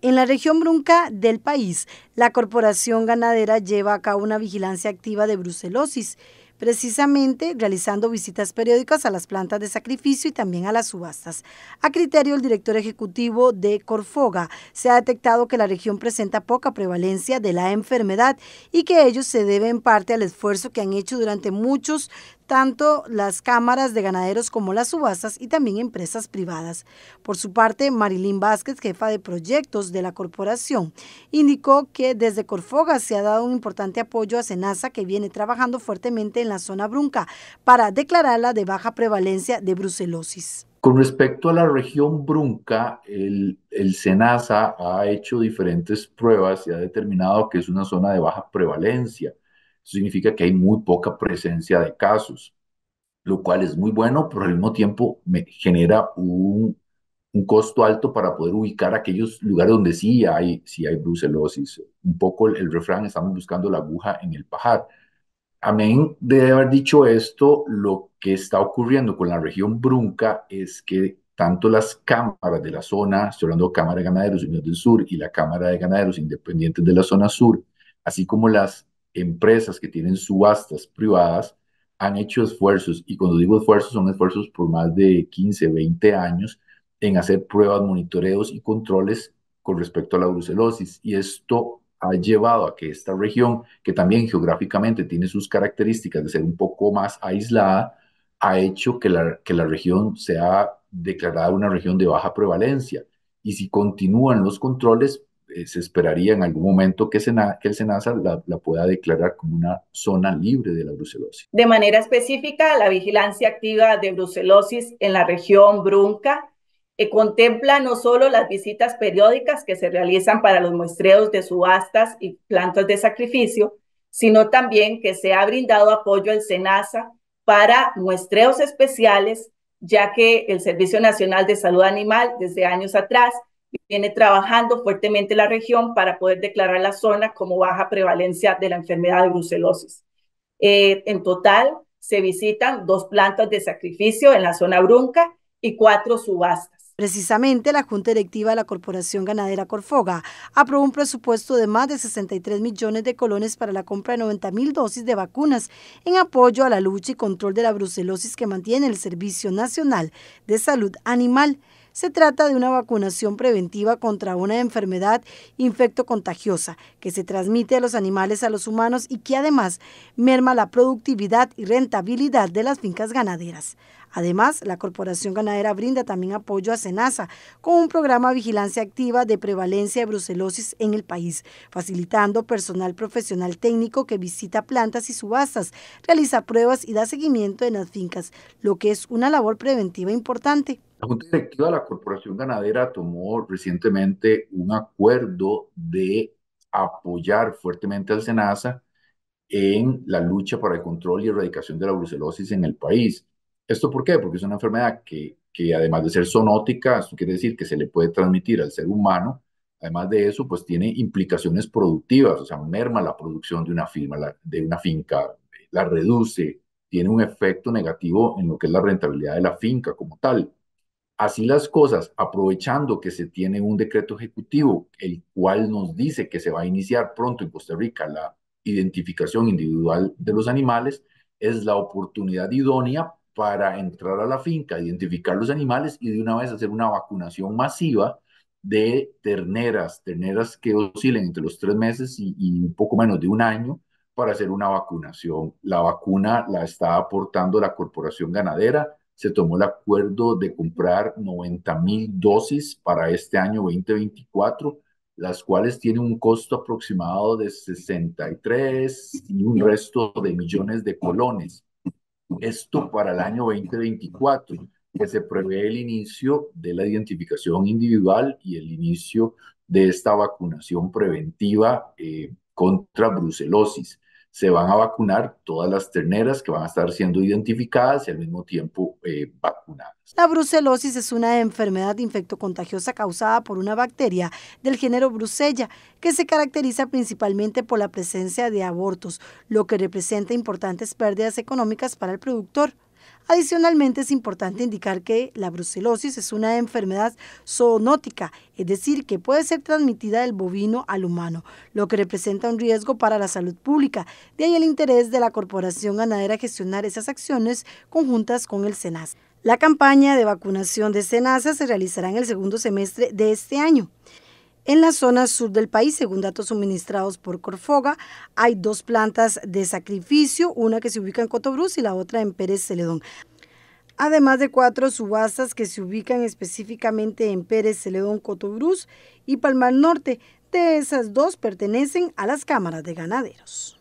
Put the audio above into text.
En la región brunca del país, la corporación ganadera lleva a cabo una vigilancia activa de brucelosis, precisamente realizando visitas periódicas a las plantas de sacrificio y también a las subastas. A criterio del director ejecutivo de Corfoga, se ha detectado que la región presenta poca prevalencia de la enfermedad y que ello se debe en parte al esfuerzo que han hecho durante muchos tanto las cámaras de ganaderos como las subastas y también empresas privadas. Por su parte, Marilyn Vázquez, jefa de proyectos de la corporación, indicó que desde Corfoga se ha dado un importante apoyo a Senasa que viene trabajando fuertemente en la zona brunca para declararla de baja prevalencia de brucelosis. Con respecto a la región brunca, el, el, SENASA ha hecho diferentes pruebas y ha determinado que es una zona de baja prevalencia significa que hay muy poca presencia de casos, lo cual es muy bueno, pero al mismo tiempo me genera un, costo alto para poder ubicar aquellos lugares donde sí hay, sí hay brucelosis. Un poco el, refrán, estamos buscando la aguja en el pajar. Amén de haber dicho esto, lo que está ocurriendo con la región brunca es que tanto las cámaras de la zona, estoy hablando de Cámara de Ganaderos Unidos del Sur y la Cámara de Ganaderos Independientes de la zona sur, así como las empresas que tienen subastas privadas han hecho esfuerzos, y cuando digo esfuerzos, son esfuerzos por más de 15, 20 años en hacer pruebas, monitoreos y controles con respecto a la brucelosis. Y esto ha llevado a que esta región, que también geográficamente tiene sus características de ser un poco más aislada, ha hecho que la, que la región sea declarada una región de baja prevalencia. Y si continúan los controles, eh, se esperaría en algún momento que, el SENASA la, pueda declarar como una zona libre de la brucelosis. De manera específica, la vigilancia activa de brucelosis en la región Brunca eh, contempla no solo las visitas periódicas que se realizan para los muestreos de subastas y plantas de sacrificio, sino también que se ha brindado apoyo al SENASA para muestreos especiales, ya que el Servicio Nacional de Salud Animal desde años atrás viene trabajando fuertemente la región para poder declarar la zona como baja prevalencia de la enfermedad de brucelosis. Eh, en total, se visitan dos plantas de sacrificio en la zona brunca y cuatro subastas. Precisamente, la Junta Directiva de la Corporación Ganadera Corfoga aprobó un presupuesto de más de 63 millones de colones para la compra de 90 mil dosis de vacunas en apoyo a la lucha y control de la brucelosis que mantiene el Servicio Nacional de Salud Animal. Se trata de una vacunación preventiva contra una enfermedad infectocontagiosa que se transmite a los animales a los humanos y que además merma la productividad y rentabilidad de las fincas ganaderas. Además, la Corporación Ganadera brinda también apoyo a SENASA con un programa de vigilancia activa de prevalencia de brucelosis en el país, facilitando personal profesional técnico que visita plantas y subastas, realiza pruebas y da seguimiento en las fincas, lo que es una labor preventiva importante. La Junta Directiva de la Corporación Ganadera tomó recientemente un acuerdo de apoyar fuertemente al SENASA en la lucha para el control y erradicación de la brucelosis en el país. ¿Esto por qué? Porque es una enfermedad que, además de ser zoonótica, esto quiere decir que se le puede transmitir al ser humano, además de eso, pues tiene implicaciones productivas, o sea, merma la producción de una, firma, de una finca, la reduce, tiene un efecto negativo en lo que es la rentabilidad de la finca como tal. Así las cosas, aprovechando que se tiene un decreto ejecutivo, el cual nos dice que se va a iniciar pronto en Costa Rica la identificación individual de los animales, es la oportunidad idónea para entrar a la finca, identificar los animales y de una vez hacer una vacunación masiva de terneras, terneras que oscilen entre los tres meses y, un poco menos de un año para hacer una vacunación. La vacuna la está aportando la Corporación Ganadera. Se tomó el acuerdo de comprar 90 mil dosis para este año 2024 las cuales tienen un costo aproximado de 63 y un resto de millones de colones. Esto para el año 2024, que se prevé el inicio de la identificación individual y el inicio de esta vacunación preventiva eh, contra brucelosis se van a vacunar todas las terneras que van a estar siendo identificadas y al mismo tiempo eh, vacunadas. La brucelosis es una enfermedad infectocontagiosa causada por una bacteria del género Brucella, que se caracteriza principalmente por la presencia de abortos, lo que representa importantes pérdidas económicas para el productor. Adicionalmente, es importante indicar que la brucelosis es una enfermedad zoonótica, es decir, que puede ser transmitida del bovino al humano, lo que representa un riesgo para la salud pública. De ahí el interés de la Corporación Ganadera gestionar esas acciones conjuntas con el SENAS. La campaña de vacunación de SENASA se realizará en el segundo semestre de este año. En la zona sur del país, según datos suministrados por Corfoga, hay dos plantas de sacrificio, una que se ubica en Cotobruz y la otra en Pérez Celedón. Además de cuatro subastas que se ubican específicamente en Pérez Celedón, Cotobruz y Palmar Norte. De esas dos pertenecen a las cámaras de ganaderos.